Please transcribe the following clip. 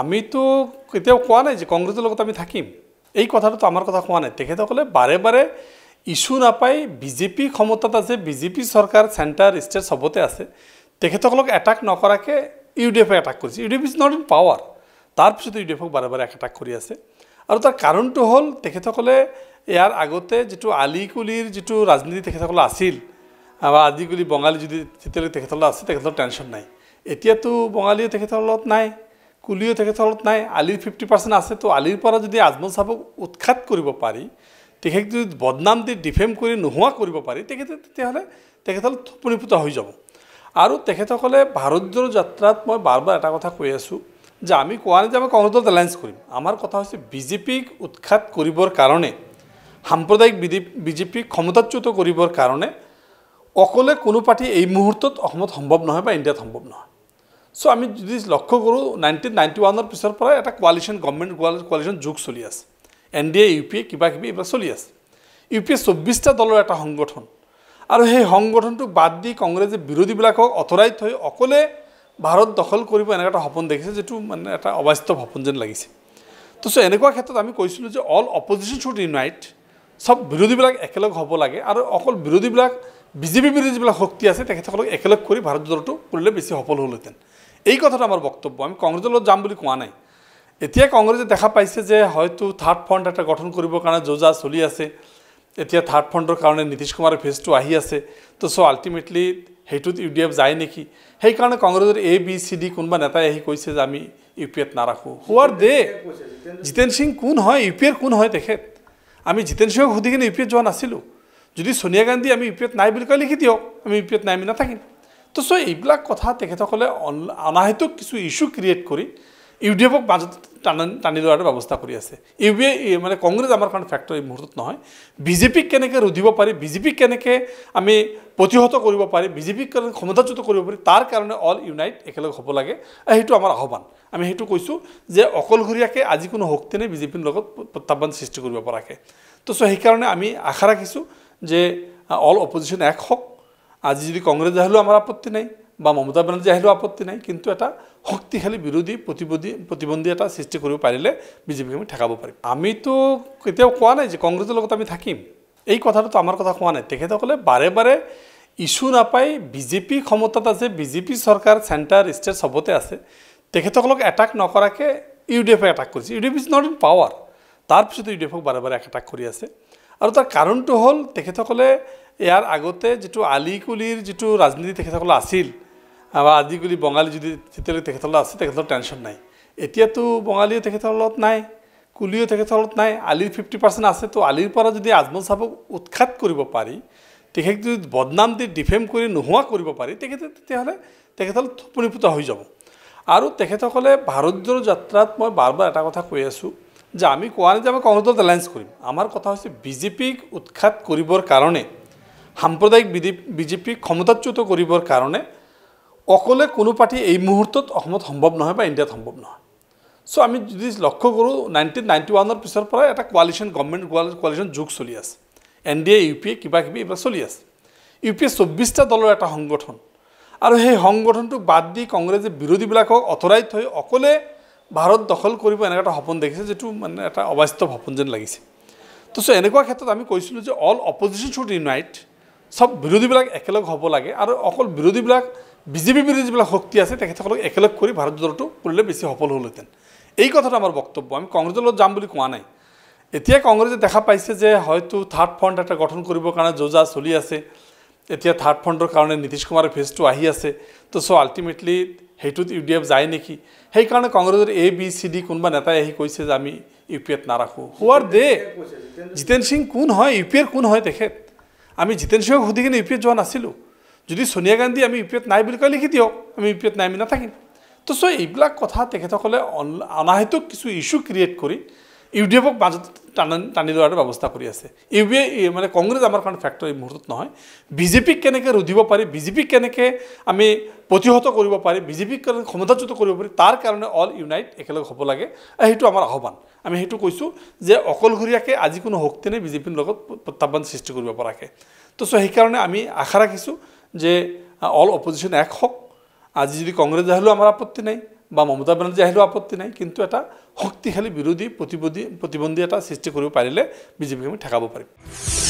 আমিতো কেতিয়াও কোৱা নাই যে কংগ্ৰেছৰ লগত আমি থাকিম এই কথাটোতো আমাৰ কথা কোৱা নাই তেখেতসকলে বাৰে বাৰে ইছ্যু নাপায় বিজেপি ক্ষমতাত আছে বিজেপি চৰকাৰ চেণ্টাৰ ষ্টেট চবতে আছে তেখেতসকলক এটাক নকৰাকৈ ইউ ডি এফে এটাক কৰিছে U D F is not in power তাৰপিছতো ইউ ডি এফক বাৰে বাৰে এটাক কৰি আছে আৰু তাৰ কাৰণটো হ'ল তেখেতসকলে ইয়াৰ আগতে যিটো আলি কুলিৰ যিটো ৰাজনীতি তেখেতসকলৰ আছিল বা আলি কুলি বঙালী যদি যেতিয়ালৈকে তেখেতসকলৰ আছে তেখেতসকলৰ টেনশ্যন নাই এতিয়াতো বঙালীয়ে তেখেতসকলৰ নাই কুলিও তেখেতসকলত নাই আলিৰ ফিফটি পাৰ্চেণ্ট আছে তো আলিৰ পৰা যদি আজমল চাহাবক উৎখাত কৰিব পাৰি তেখেত যদি বদনাম দি ডিফেম কৰি নোহোৱা কৰিব পাৰি তেখেতে তেতিয়াহ'লে তেখেতসকল থপনিপুত হৈ যাব আৰু তেখেতসকলে ভাৰতীয় যাত্ৰাত মই বাৰ বাৰ এটা কথা কৈ আছোঁ যে আমি কোৱা নাই যে আমি কংগ্ৰেছ দলত এলায়েঞ্চ কৰিম আমাৰ কথা হৈছে বিজেপিক উৎখাত কৰিবৰ কাৰণে সাম্প্ৰদায়িক বিজে বিজেপিক ক্ষমতাচ্যুত কৰিবৰ কাৰণে অকলে কোনো পাৰ্টি এই মুহূৰ্তত অসমত সম্ভৱ নহয় বা ইণ্ডিয়াত সম্ভৱ নহয় চ' আমি যদি লক্ষ্য কৰোঁ নাইনটিন নাইণ্টি ওৱানৰ পিছৰ পৰাই এটা কোৱালিশ্যন গভৰ্ণমেণ্ট কোৱালিশ্যন যুগ চলি আছে N D A U P A কিবা কিবি এইবিলাক চলি আছে ইউ পি এ চৌব্বিছটা দলৰ এটা সংগঠন আৰু সেই সংগঠনটোক বাদ দি কংগ্ৰেছে বিৰোধীবিলাকক অঁতৰাই থৈ অকলে ভাৰত দখল কৰিব এনেকুৱা এটা সপোন দেখিছে যিটো মানে এটা অবাস্তৱ সপোন যেন লাগিছে তো চ' এনেকুৱা ক্ষেত্ৰত আমি কৈছিলোঁ যে অল অপজিশ্যন শ্বুড ইউনাইট চব বিৰোধীবিলাক একেলগ হ'ব লাগে আৰু অকল বিৰোধীবিলাক বিজেপি বিৰোধী যিবিলাক শক্তি আছে তেখেতসকলক একেলগ কৰি ভাৰত দলটো কৰিলে বেছি সফল হ'লহেঁতেন এই কথাটো আমাৰ বক্তব্য আমি কংগ্ৰেছৰ লগত যাম বুলি কোৱা নাই এতিয়া কংগ্ৰেছে দেখা পাইছে যে হয়তো থাৰ্ড ফ্ৰণ্ট এটা গঠন কৰিবৰ কাৰণে যো যা চলি আছে এতিয়া থাৰ্ড ফ্ৰণ্টৰ কাৰণে নীতিশ কুমাৰৰ ফেচটো আহি আছে তো চ' আল্টিমেটলি সেইটোত ইউ ডি এফ যায় নেকি সেইকাৰণে কংগ্ৰেছৰ এ বি চি ডি কোনোবা নেতাই আহি কৈছে যে আমি ইউ পি এত নাৰাখোঁ আৰ দে জিতেন সিং কোন হয় ইউ পি এৰ কোন হয় তেখেত আমি জিতেন সিঙক সুধি কিনে ইউ পি এত যোৱা নাছিলোঁ যদি ছোনিয়া গান্ধী আমি ইউ পি এত নাই বুলি কয় লিখি দিয়ক আমি ইউ পি এত নাই আমি নাথাকিম তো চ' এইবিলাক কথা তেখেতসকলে অনাহেতুক কিছু ইছ্যু ক্ৰিয়েট কৰি ইউ ডি এফক মাজত টানি টানি লোৱাৰ ব্যৱস্থা কৰি আছে ইউ বি এ মানে কংগ্ৰেছ আমাৰ কাৰণে ফেক্টৰ এই মুহূৰ্তত নহয় বিজেপিক কেনেকৈ ৰুধিব পাৰি বিজেপিক কেনেকৈ আমি প্ৰতিহত কৰিব পাৰি বিজেপিক কেনেকৈ ক্ষমতাচ্যুত কৰিব পাৰি তাৰ কাৰণে অল ইউনাইট একেলগে হ'ব লাগে সেইটো আমাৰ আহ্বান আমি সেইটো কৈছোঁ যে অকলশৰীয়াকৈ আজি কোনো শক্তি নাই বিজেপিৰ লগত প্ৰত্যাহ্বান সৃষ্টি কৰিব পৰাকৈ তো চ' সেইকাৰণে আমি আশা ৰাখিছোঁ যে অল অপজিশ্যন এক হওক আজি যদি কংগ্ৰেছ আহিলেও আমাৰ আপত্তি নাই বা মমতা বেনাৰ্জী আহিলেও আপত্তি নাই কিন্তু এটা শক্তিশালী বিৰোধী প্ৰতিবোধী প্ৰতিবন্ধী এটা সৃষ্টি কৰিব পাৰিলে বিজেপিক আমি ঠেকাব পাৰিম আমিতো কেতিয়াও কোৱা নাই যে কংগ্ৰেছৰ লগত আমি থাকিম এই কথাটোতো আমাৰ কথা কোৱা নাই তেখেতসকলে বাৰে বাৰে ইছ্যু নাপায় বিজেপি ক্ষমতাত আছে বিজেপি চৰকাৰ চেণ্টাৰ ষ্টেট চবতে আছে তেখেতসকলক এটাক নকৰাকৈ ইউ ডি এফে এটাক কৰিছে U D F is not in power তাৰপিছতো ইউ ডি এফক বাৰে বাৰে এটাক কৰি আছে আৰু তাৰ কাৰণটো হ'ল তেখেতসকলে ইয়াৰ আগতে যিটো আলি কুলিৰ যিটো ৰাজনীতি তেখেতসকলৰ আছিল বা আলি বঙালী যদি তেতিয়ালৈকে তেখেতসকলৰ আছে তেখেতসকলৰ টেনশ্যন নাই এতিয়াতো বঙালীও তেখেতসকলত নাই কুলিও তেখেতসকলত নাই আলিৰ ফিফটি পাৰ্চেণ্ট আছে তো আলিৰ পৰা যদি আজমল চাহাবক উৎখাত কৰিব পাৰি তেখেত যদি বদনাম দি ডিফেম কৰি নোহোৱা কৰিব পাৰি তেখেতে তেতিয়াহ'লে তেখেতসকল থপনিপুত হৈ যাব আৰু তেখেতসকলে ভাৰত জোৰ যাত্ৰাত মই বাৰ বাৰ এটা কথা কৈ আছোঁ যে আমি কোৱা নাই যে আমি কংগ্ৰেছ দলত এলায়েঞ্চ কৰিম আমাৰ কথা হৈছে বিজেপিক উৎখাত কৰিবৰ কাৰণে সাম্প্ৰদায়িক বিজেপি ক্ষমতাচ্যুত কৰিবৰ কাৰণে অকলে কোনো পাৰ্টি এই মুহূৰ্তত অসমত সম্ভৱ নহয় বা ইণ্ডিয়াত সম্ভৱ নহয় চ' আমি যদি লক্ষ্য কৰোঁ নাইণ্টিন নাইণ্টি ওৱানৰ পিছৰ পৰাই এটা কোৱালিশ্যন গভমেণ্ট কোৱালিশ্যন যুগ চলি আছে N D A U P A কিবা কিবি এইবিলাক চলি আছে ইউ পি এ চৌব্বিছটা দলৰ এটা সংগঠন আৰু সেই সংগঠনটোক বাদ দি কংগ্ৰেছে বিৰোধীবিলাকক অঁতৰাই থৈ অকলে ভাৰত দখল কৰিব এনেকুৱা এটা সপোন দেখিছে যিটো মানে এটা অবাস্তৱ সপোন যেন লাগিছে ত' চ' এনেকুৱা ক্ষেত্ৰত আমি কৈছিলোঁ যে অল অপজিশ্যন শ্বুড ইউনাইট চব বিৰোধীবিলাক একেলগ হ'ব লাগে আৰু অকল বিৰোধীবিলাক বিজেপি বিৰোধী যিবিলাক শক্তি আছে তেখেতসকলক একেলগ কৰি ভাৰত দলটো কৰিলে বেছি সফল হ'লহেঁতেন এই কথাটো আমাৰ বক্তব্য আমি কংগ্ৰেছৰ লগত যাম বুলি কোৱা নাই এতিয়া কংগ্ৰেছে দেখা পাইছে যে হয়তো থাৰ্ড ফ্ৰণ্ট এটা গঠন কৰিবৰ কাৰণে যো যা চলি আছে এতিয়া থাৰ্ড ফ্ৰণ্টৰ কাৰণে নীতিশ কুমাৰৰ ফেজটো আহি আছে তো চ' আল্টিমেটলি সেইটোত ইউ ডি এফ যায় নেকি সেইকাৰণে কংগ্ৰেছৰ এ বি চি ডি কোনোবা নেতাই আহি কৈছে যে আমি ইউ পি এত নাৰাখোঁ হোৱাৰ দে জিতেন সিং কোন হয় ইউ পি এৰ কোন হয় তেখেত আমি জিতেন সিংক সুধি কিনে ইউ পি এত যোৱা নাছিলোঁ যদি ছোনিয়া গান্ধী আমি ইউ পি এত নাই বুলি কয় লিখি দিয়ক আমি ইউ পি এত নাই আমি নাথাকিম তো চ' এইবিলাক কথা তেখেতসকলে অনাহেতুক কিছু ইছ্যু ক্ৰিয়েট কৰি ইউ ডি এফক মাজত টানি টানি লোৱাৰ ব্যৱস্থা কৰি আছে ইউ বি মানে কংগ্ৰেছ আমাৰ কাৰণে ফেক্টৰ এই মুহূৰ্তত নহয় বিজেপিক কেনেকৈ ৰুধিব পাৰি বিজেপিক কেনেকৈ আমি প্ৰতিহত কৰিব পাৰি বিজেপিক কেনেকৈ ক্ষমতাচ্যুত কৰিব পাৰি তাৰ কাৰণে অল ইউনাইট একেলগে হ'ব লাগে সেইটো আমাৰ আহ্বান আমি সেইটো কৈছোঁ যে অকলশৰীয়াকৈ আজি কোনো শক্তি নাই বিজেপিৰ লগত প্ৰত্যাহ্বান সৃষ্টি কৰিব পৰাকৈ তো চ' সেইকাৰণে আমি আশা ৰাখিছোঁ যে অল অপজিশ্যন এক হওক আজি যদি কংগ্ৰেছ আহিলেও আমাৰ আপত্তি নাই বা মমতা বেনাৰ্জী আহিলেও আপত্তি নাই কিন্তু এটা শক্তিশালী বিৰোধী প্ৰতিবন্ধী প্ৰতিবন্ধী এটা সৃষ্টি কৰিব পাৰিলে বিজেপিক আমি ঠেকাব পাৰিম